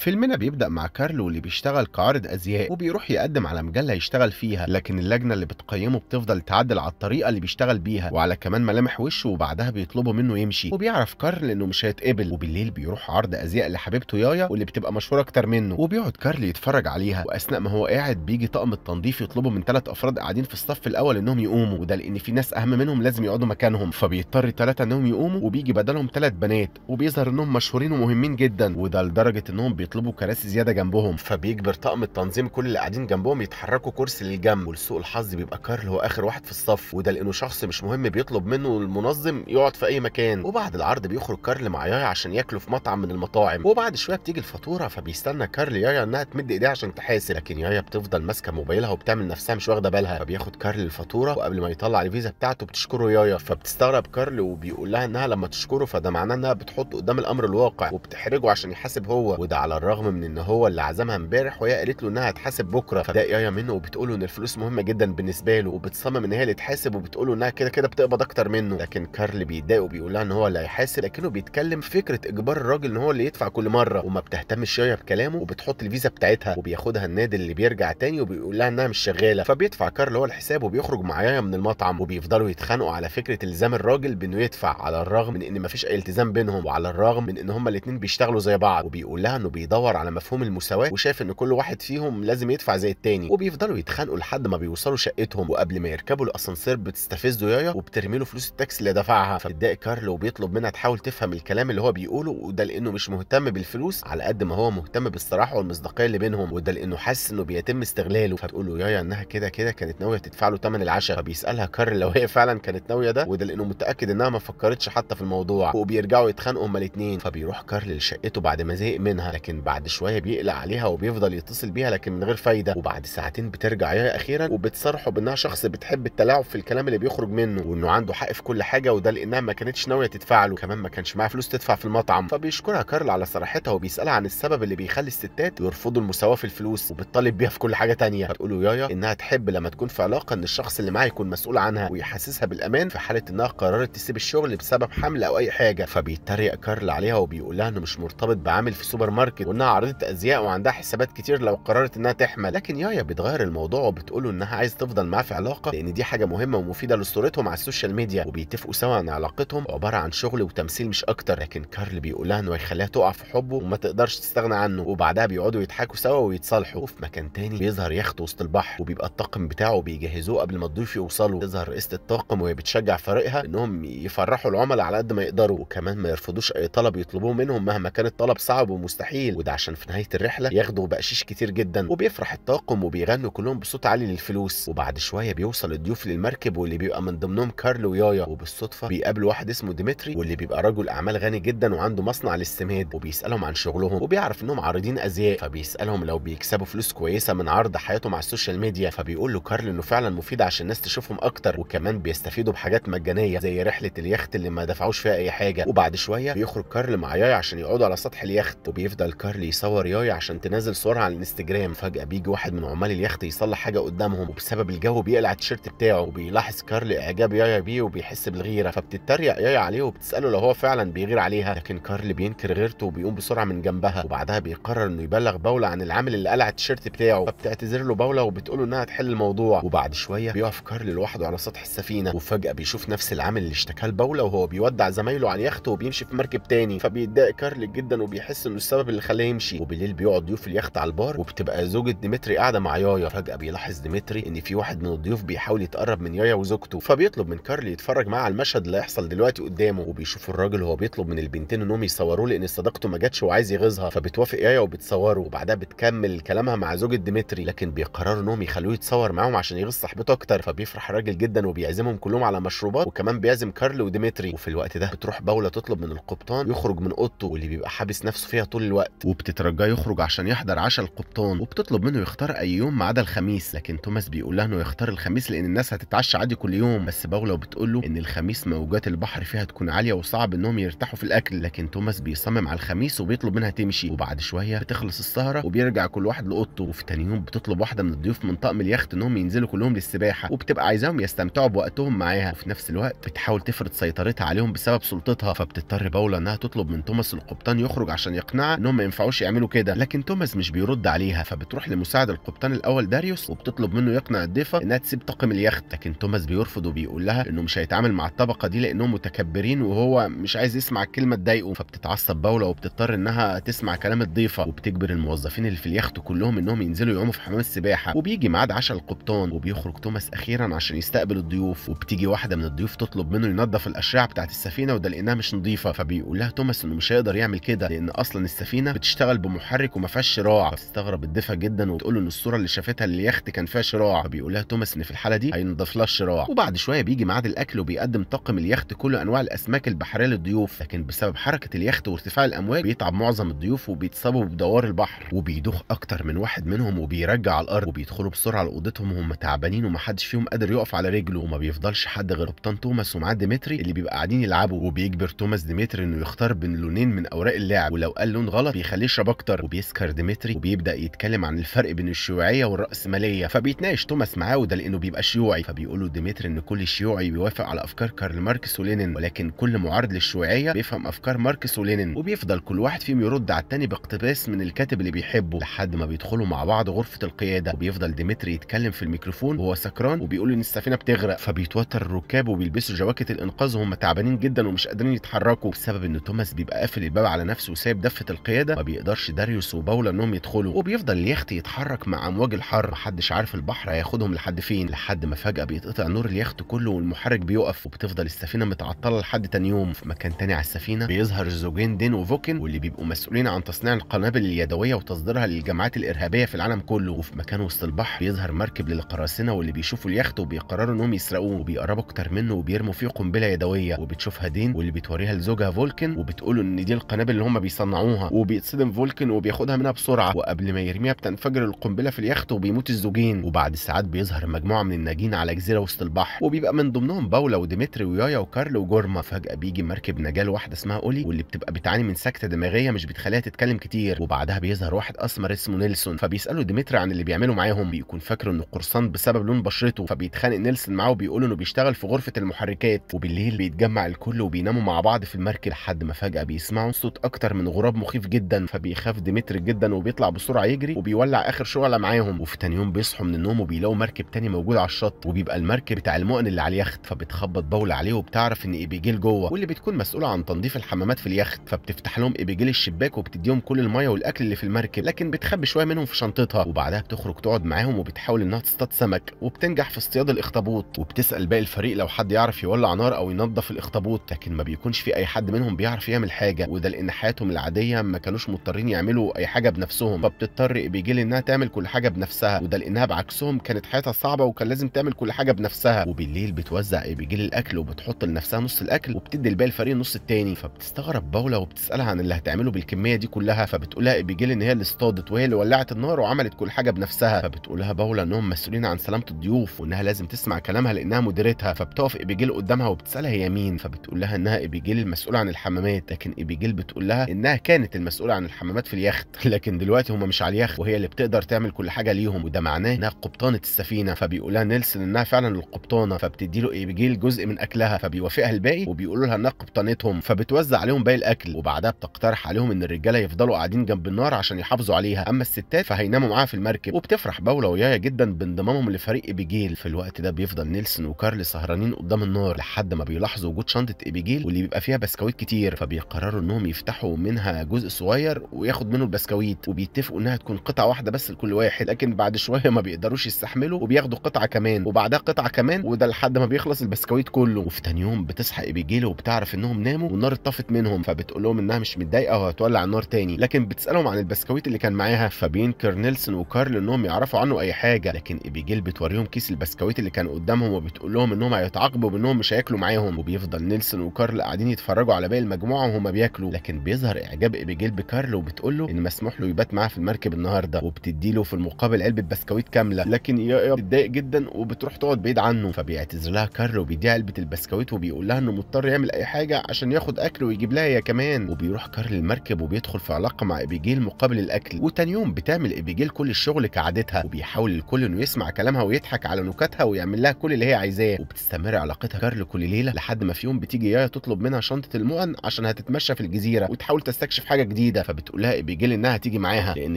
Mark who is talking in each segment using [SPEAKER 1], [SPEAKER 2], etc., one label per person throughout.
[SPEAKER 1] فيلمنا بيبدأ مع كارلو اللي بيشتغل كعارض أزياء وبيروح يقدم على مجلة يشتغل فيها لكن اللجنة اللي بتقيمه بتفضل تعدل على الطريقة اللي بيشتغل بيها وعلى كمان ملامح وشه وبعدها بيطلبوا منه يمشي وبيعرف كارل إنه مش هيتقبل وبالليل بيروح عرض أزياء لحبيبته يايا واللي بتبقى مشهورة أكتر منه وبيقعد كارل يتفرج عليها وأثناء ما هو قاعد بيجي طقم التنظيف يطلبوا من ثلاث أفراد قاعدين في الصف الأول إنهم يقوموا وده لأن في ناس أهم منهم لازم يقعدوا مكانهم فبيضطر الثلاثة إنهم يقوموا وبيجي بدلهم ثلاث بنات وبيظهر إنهم مشهورين ومهمين جدا وده لدرجة إنهم بيطلبوا كراسي زياده جنبهم فبيجبر طقم التنظيم كل اللي قاعدين جنبهم يتحركوا كرسي للجنب ولسوء الحظ بيبقى كارل هو اخر واحد في الصف وده لانه شخص مش مهم بيطلب منه المنظم يقعد في اي مكان وبعد العرض بيخرج كارل مع يايا عشان ياكلوا في مطعم من المطاعم وبعد شويه بتيجي الفاتوره فبيستنى كارل يايا انها تمد ايديها عشان تحاسب لكن يايا بتفضل ماسكه موبايلها وبتعمل نفسها مش واخده بالها فبياخد كارل الفاتوره وقبل ما يطلع الفيزا بتاعته بتشكره يايا فبتستغرب كارل وبيقول لها انها لما تشكره فده معناه انها بتحطه قدام الامر الواقع وبتحرجه عشان يحاسب هو وده على على الرغم من ان هو اللي عزمها امبارح وهي قالت له انها هتحاسب بكره فده يايا منه وبتقول ان الفلوس مهمه جدا بالنسبه له وبتصمم ان هي اللي تحاسب وبتقول انها كده كده بتقبض اكتر منه لكن كارل بيتضايق وبيقول لها ان هو اللي هيحاسب لكنه بيتكلم فكره اجبار الراجل ان هو اللي يدفع كل مره وما بتهتمش يايا بكلامه وبتحط الفيزا بتاعتها وبياخدها النادي اللي بيرجع تاني وبيقول لها انها مش شغاله فبيدفع كارل هو الحساب وبيخرج مع يايا من المطعم وبيفضلوا يتخانقوا على فكره الزام الراجل بانه يدفع على الرغم من ان مفيش اي التزام بينهم وعلى الرغم من ان هما الاثنين بيشتغلوا زي بعض وبيقول لها انه بيدور على مفهوم المساواه وشايف ان كل واحد فيهم لازم يدفع زي التاني وبيفضلوا يتخانقوا لحد ما بيوصلوا شقتهم وقبل ما يركبوا الاسانسير بتستفزه يايا وبترمي له فلوس التاكسي اللي دفعها فبتضايق كارل وبيطلب منها تحاول تفهم الكلام اللي هو بيقوله وده لانه مش مهتم بالفلوس على قد ما هو مهتم بالصراحه والمصداقيه اللي بينهم وده لانه حاسس انه بيتم استغلاله فبتقول له يايا انها كده كده كانت ناويه تدفع له ثمن العشاء فبيسالها كارل لو هي فعلا كانت ناويه ده وده لانه متاكد انها ما فكرتش حتى في الموضوع وبيرجعوا يتخانقوا هما الاثنين فبيروح كارل لشقته بعد ما زهق منها لكن بعد شويه بيقلق عليها وبيفضل يتصل بيها لكن من غير فايده وبعد ساعتين بترجع هي اخيرا وبتصرحه بانها شخص بتحب التلاعب في الكلام اللي بيخرج منه وانه عنده حق في كل حاجه وده لانها ما كانتش ناويه تدفع له كمان ما كانش معاها فلوس تدفع في المطعم فبيشكرها كارل على صراحتها وبيسالها عن السبب اللي بيخلي الستات يرفضوا المساواه في الفلوس وبتطالب بيها في كل حاجه ثانيه فتقول له يايا انها تحب لما تكون في علاقه ان الشخص اللي معاها يكون مسؤول عنها ويحسسها بالامان في حاله انها قررت تسيب الشغل بسبب حمل او اي حاجه فبيتريق كارل عليها وبيقول لها انه مش مرتبط بعامل في سوبر ماركت وانها عرضت ازياء وعندها حسابات كتير لو قررت انها تحمل لكن يايا بتغير الموضوع وبتقوله انها عايز تفضل معاه في علاقه لان دي حاجه مهمه ومفيده لاسطورتهم على السوشيال ميديا وبيتفقوا سوا ان علاقتهم عباره عن شغل وتمثيل مش اكتر لكن كارل بيقولها انه هيخليها تقع في حبه وما تقدرش تستغنى عنه وبعدها بيقعدوا يضحكوا سوا ويتصالحوا وفي مكان تاني بيظهر يخت وسط البحر وبيبقى الطاقم بتاعه بيجهزوه قبل ما الضيوف يوصلوا تظهر رئيسه الطاقم وهي بتشجع فريقها انهم يفرحوا العملاء على قد ما يقدروا وكمان ما يرفضوش اي طلب يطلبوه منهم مهما كان الطلب صعب ومستحيل وده عشان في نهايه الرحله ياخدوا بقشيش كتير جدا وبيفرح الطاقم وبيغنوا كلهم بصوت عالي للفلوس وبعد شويه بيوصل الضيوف للمركب واللي بيبقى من ضمنهم كارل ويايا وبالصدفه بيقابلوا واحد اسمه ديمتري واللي بيبقى رجل اعمال غني جدا وعنده مصنع للسماد وبيسالهم عن شغلهم وبيعرف انهم عارضين ازياء فبيسالهم لو بيكسبوا فلوس كويسه من عرض حياتهم على السوشيال ميديا فبيقول له كارل انه فعلا مفيد عشان الناس تشوفهم اكتر وكمان بيستفيدوا بحاجات مجانيه زي رحله اليخت اللي ما دفعوش فيها اي حاجه وبعد شويه بيخرج كارل مع يايا عشان يقعدوا على سطح اليخت وبيفضل كارل شارلي يصور ياي عشان تنزل صورها على الانستجرام فجاه بيجي واحد من عمال اليخت يصلح حاجه قدامهم وبسبب الجو بيقلع التيشيرت بتاعه وبيلاحظ كارلي اعجاب يايا بيه وبيحس بالغيره فبتتريق يايا عليه وبتساله لو هو فعلا بيغير عليها لكن كارلي بينكر غيرته وبيقوم بسرعه من جنبها وبعدها بيقرر انه يبلغ باولا عن العامل اللي قلع التيشيرت بتاعه فبتعتذر له باولا وبتقول انها تحل الموضوع وبعد شويه بيقف كارلي لوحده على سطح السفينه وفجاه بيشوف نفس العامل اللي اشتكاه لباولا وهو بيودع زمايله على اليخت وبيمشي في مركب تاني فبيتضايق كارلي جدا وبيحس انه السبب اللي خلاه يمشي وبالليل بيقعد ضيوف اليخت على البار وبتبقى زوجة ديمتري قاعدة مع يايا فجأة بيلاحظ ديمتري ان في واحد من الضيوف بيحاول يتقرب من يايا وزوجته فبيطلب من كارلي يتفرج معاه على المشهد اللي هيحصل دلوقتي قدامه وبيشوف الراجل هو بيطلب من البنتين انهم يصوروه لان صداقته ما جاتش وعايز يغيظها فبتوافق يايا وبتصوره وبعدها بتكمل كلامها مع زوجة ديمتري لكن بيقرروا انهم يخلوه يتصور معاهم عشان يغيظ صاحبته اكتر فبيفرح الراجل جدا وبيعزمهم كلهم على مشروبات وكمان بيعزم كارل وديمتري وفي الوقت ده بتروح باولا تطلب من القبطان يخرج من اوضته واللي بيبقى حابس نفسه فيها طول الوقت وبتترجاه يخرج عشان يحضر عشاء القبطان وبتطلب منه يختار اي يوم ما عدا الخميس لكن توماس بيقول لها انه يختار الخميس لان الناس هتتعشى عادي كل يوم بس باولا وبتقول له ان الخميس موجات البحر فيها تكون عاليه وصعب انهم يرتاحوا في الاكل لكن توماس بيصمم على الخميس وبيطلب منها تمشي وبعد شويه بتخلص السهره وبيرجع كل واحد لاوضته وفي تاني يوم بتطلب واحده من الضيوف من طقم اليخت انهم ينزلوا كلهم للسباحه وبتبقى عايزاهم يستمتعوا بوقتهم معاها وفي نفس الوقت بتحاول تفرض سيطرتها عليهم بسبب سلطتها فبتضطر باولا انها تطلب من توماس القبطان يخرج عشان يقنعها انهم ينفعوش يعملوا كده لكن توماس مش بيرد عليها فبتروح لمساعد القبطان الاول داريوس وبتطلب منه يقنع الضيفه انها تسيب طاقم اليخت لكن توماس بيرفض وبيقول لها انه مش هيتعامل مع الطبقه دي لانهم متكبرين وهو مش عايز يسمع الكلمه تضايقه فبتتعصب باولا وبتضطر انها تسمع كلام الضيفه وبتجبر الموظفين اللي في اليخت كلهم انهم ينزلوا يعوموا في حمام السباحه وبيجي ميعاد عشاء القبطان وبيخرج توماس اخيرا عشان يستقبل الضيوف وبتيجي واحده من الضيوف تطلب منه ينظف الاشعه بتاعت السفينه وده لانها مش نظيفه فبيقول لها توماس انه مش هيقدر يعمل كده لان اصلا السفينه بتشتغل بمحرك وما فيهاش شراع فتستغرب الدفا جدا وبتقول له ان الصوره اللي شافتها لليخت كان فيها شراع فبيقول لها توماس ان في الحاله دي هينضف لها الشراع وبعد شويه بيجي ميعاد الاكل وبيقدم طاقم اليخت كله انواع الاسماك البحريه للضيوف لكن بسبب حركه اليخت وارتفاع الامواج بيتعب معظم الضيوف وبيتصابوا بدوار البحر وبيدوخ اكتر من واحد منهم وبيرجع على الارض وبيدخلوا بسرعه لاوضتهم وهم تعبانين ومحدش فيهم قادر يقف على رجله وما بيفضلش حد غير قبطان توماس ومعاه ديمتري اللي بيبقى قاعدين يلعبوا وبيجبر توماس ديمتري انه يختار بين لونين من اوراق اللعب ولو قال لون غلط بيخليه يشرب اكتر وبيسكر ديمتري وبيبدا يتكلم عن الفرق بين الشيوعيه والراسماليه فبيتناقش توماس معاه وده لانه بيبقى شيوعي فبيقول له ديمتري ان كل شيوعي بيوافق على افكار كارل ماركس ولينين ولكن كل معارض للشيوعيه بيفهم افكار ماركس ولينين وبيفضل كل واحد فيهم يرد على التاني باقتباس من الكاتب اللي بيحبه لحد ما بيدخلوا مع بعض غرفه القياده وبيفضل ديمتري يتكلم في الميكروفون وهو سكران وبيقول ان السفينه بتغرق فبيتوتر الركاب وبيلبسوا جواكت الانقاذ وهم تعبانين جدا ومش قادرين يتحركوا بسبب ان توماس بيبقى قافل الباب على نفسه وسايب دفه القياده ما بيقدرش داريوس وباولا انهم يدخلوا وبيفضل اليخت يتحرك مع امواج الحر محدش عارف البحر هياخدهم لحد فين لحد ما فجاه بيتقطع نور اليخت كله والمحرك بيقف وبتفضل السفينه متعطله لحد تاني يوم في مكان تاني على السفينه بيظهر الزوجين دين وفوكن واللي بيبقوا مسؤولين عن تصنيع القنابل اليدويه وتصديرها للجماعات الارهابيه في العالم كله وفي مكان وسط البحر بيظهر مركب للقراصنه واللي بيشوفوا اليخت وبيقرروا انهم يسرقوه وبيقربوا اكتر منه وبيرموا فيه قنبله يدويه وبتشوفها دين واللي بتوريها لزوجها فولكن وبتقولوا ان دي القنابل اللي هم بيصنعوها وبيتص بتصدم فولكن وبياخدها منها بسرعه وقبل ما يرميها بتنفجر القنبله في اليخت وبيموت الزوجين وبعد ساعات بيظهر مجموعه من الناجين على جزيره وسط البحر وبيبقى من ضمنهم باولا وديمتري ويايا وكارل وجورما فجاه بيجي مركب نجال واحده اسمها اولي واللي بتبقى بتعاني من سكته دماغيه مش بتخليها تتكلم كتير وبعدها بيظهر واحد اسمر اسمه نيلسون فبيساله ديمتري عن اللي بيعمله معاهم بيكون فاكر انه قرصان بسبب لون بشرته فبيتخانق نيلسون معاه وبيقول انه بيشتغل في غرفه المحركات وبالليل بيتجمع الكل وبيناموا مع بعض في المركب لحد ما فجاه بيسمعوا صوت اكتر من غراب مخيف جدا فبيخاف ديمتر جدا وبيطلع بسرعه يجري وبيولع اخر شغله معاهم وفي تاني يوم بيصحوا من النوم وبيلاقوا مركب تاني موجود على الشط وبيبقى المركب بتاع المؤن اللي على اليخت فبتخبط باول عليه وبتعرف ان ابيجيل جوه واللي بتكون مسؤوله عن تنظيف الحمامات في اليخت فبتفتح لهم ابيجيل الشباك وبتديهم كل الميه والاكل اللي في المركب لكن بتخبي شويه منهم في شنطتها وبعدها بتخرج تقعد معاهم وبتحاول انها تصطاد سمك وبتنجح في اصطياد الاخطبوط وبتسال باقي الفريق لو حد يعرف يولع نار او ينظف الاخطبوط لكن ما بيكونش في اي حد منهم بيعرف يعمل حاجه وده لان حياتهم العاديه ما كانوش مضطرين يعملوا اي حاجه بنفسهم فبتضطر لي انها تعمل كل حاجه بنفسها وده لانها بعكسهم كانت حياتها صعبه وكان لازم تعمل كل حاجه بنفسها وبالليل بتوزع إيه، بيجيلي الاكل وبتحط لنفسها نص الاكل وبتدي الباقي الفريق النص التاني فبتستغرب باولا وبتسالها عن اللي هتعمله بالكميه دي كلها فبتقولها إيه، بيجيلي ان هي اللي اصطادت وهي اللي ولعت النار وعملت كل حاجه بنفسها فبتقولها باولا انهم مسؤولين عن سلامه الضيوف وانها لازم تسمع كلامها لانها مديرتها فبتقف ابيجيل إيه، قدامها وبتسالها هي مين فبتقول لها انها ابيجيل المسؤول عن الحمامات لكن ابيجيل بتقول لها انها كانت المسؤوله مسؤول عن الحمامات في اليخت لكن دلوقتي هم مش على اليخت وهي اللي بتقدر تعمل كل حاجه ليهم وده معناه انها قبطانه السفينه فبيقولها نيلسون انها فعلا القبطانه فبتدي له ايبيجيل جزء من اكلها فبيوافقها الباقي وبيقولوا لها انها قبطانتهم فبتوزع عليهم باقي الاكل وبعدها بتقترح عليهم ان الرجاله يفضلوا قاعدين جنب النار عشان يحافظوا عليها اما الستات فهيناموا معاها في المركب وبتفرح باولا ويايا جدا بانضمامهم لفريق ايبيجيل في الوقت ده بيفضل نيلسون وكارل سهرانين قدام النار لحد ما بيلاحظوا وجود شنطه ايبيجيل واللي بيبقى فيها بسكويت كتير فبيقرروا انهم يفتحوا منها جزء صغير صغير وياخد منه البسكويت وبيتفقوا انها تكون قطعه واحده بس لكل واحد لكن بعد شويه ما بيقدروش يستحملوا وبياخدوا قطعه كمان وبعدها قطعه كمان وده لحد ما بيخلص البسكويت كله وفي تاني يوم بتصحى ابيجيل وبتعرف انهم ناموا والنار اتطفت منهم فبتقول لهم انها مش متضايقه وهتولع النار تاني لكن بتسالهم عن البسكويت اللي كان معاها فبينكر نيلسون وكارل انهم يعرفوا عنه اي حاجه لكن ابيجيل بتوريهم كيس البسكويت اللي كان قدامهم وبتقول لهم انهم هيتعاقبوا بانهم مش هياكلوا معاهم وبيفضل نيلسون وكارل قاعدين يتفرجوا على باقي المجموعه وهما بياكلوا لكن بيظهر اعجاب ابيجيل كارل وبتقول له ان مسموح له يبات معاها في المركب النهارده وبتدي له في المقابل علبه بسكويت كامله لكن يايا بتضايق جدا وبتروح تقعد بعيد عنه فبيعتذر لها كارل وبيديها علبه البسكويت وبيقول لها انه مضطر يعمل اي حاجه عشان ياخد اكل ويجيب لها هي كمان وبيروح كارل المركب وبيدخل في علاقه مع ابيجيل مقابل الاكل وتاني يوم بتعمل ابيجيل كل الشغل كعادتها وبيحاول الكل انه يسمع كلامها ويضحك على نكاتها ويعمل لها كل اللي هي عايزاه وبتستمر علاقتها كارل كل ليله لحد ما في يوم بتيجي يايا تطلب منها شنطه المؤن عشان هتتمشى في الجزيره وتحاول تستكشف حاجه جديده كده فبتقول لها ابيجيل انها تيجي معاها لان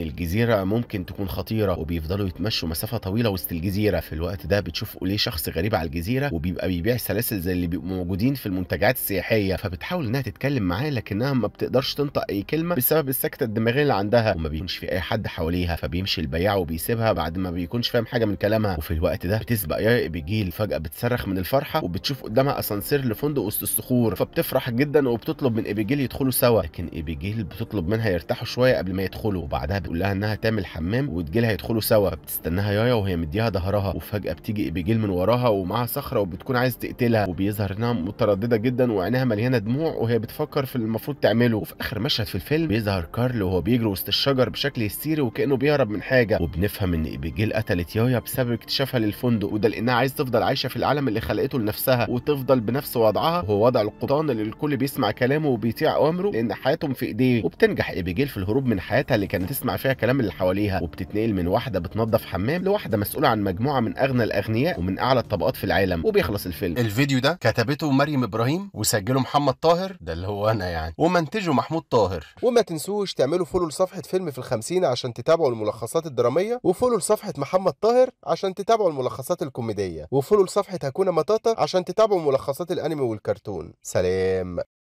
[SPEAKER 1] الجزيره ممكن تكون خطيره وبيفضلوا يتمشوا مسافه طويله وسط الجزيره في الوقت ده بتشوف اوليه شخص غريب على الجزيره وبيبقى بيبيع سلاسل زي اللي بيبقوا موجودين في المنتجعات السياحيه فبتحاول انها تتكلم معاه لكنها ما بتقدرش تنطق اي كلمه بسبب السكته الدماغيه اللي عندها وما بيكونش في اي حد حواليها فبيمشي البياع وبيسيبها بعد ما بيكونش فاهم حاجه من كلامها وفي الوقت ده بتسبق يا ابيجيل فجاه بتصرخ من الفرحه وبتشوف قدامها اسانسير لفندق وسط الصخور فبتفرح جدا وبتطلب من ابيجيل يدخلوا سوا لكن ابيجيل بتطلب منها هيرتاحوا شويه قبل ما يدخلوا وبعدها بيقول لها انها تعمل حمام لها يدخلوا سوا بتستناها يايا وهي مديها ظهرها وفجاه بتيجي ابيجيل من وراها ومعاها صخره وبتكون عايز تقتلها وبيظهر انها متردده جدا وعينها مليانه دموع وهي بتفكر في اللي المفروض تعمله وفي اخر مشهد في الفيلم بيظهر كارل وهو بيجري وسط الشجر بشكل هستيري وكانه بيهرب من حاجه وبنفهم ان ابيجيل قتلت يايا بسبب اكتشافها للفندق وده لانها عايز تفضل عايشه في العالم اللي خلقته لنفسها وتفضل بنفس وضعها وهو وضع القطان اللي الكل بيسمع كلامه وبيطيع اوامره لان حياتهم في ايديه وبتنجح بتنجح ابيجيل في الهروب من حياتها اللي كانت تسمع فيها كلام اللي حواليها وبتتنقل من واحده بتنظف حمام لواحده مسؤوله عن مجموعه من اغنى الاغنياء ومن اعلى الطبقات في العالم وبيخلص الفيلم الفيديو ده كتبته مريم ابراهيم وسجله محمد طاهر ده اللي هو انا يعني ومنتجه محمود طاهر وما تنسوش تعملوا فولو لصفحه فيلم في الخمسين عشان تتابعوا الملخصات الدراميه وفولو لصفحه محمد طاهر عشان تتابعوا الملخصات الكوميديه وفولو لصفحه هكونا مطاطا عشان تتابعوا ملخصات الانمي والكرتون سلام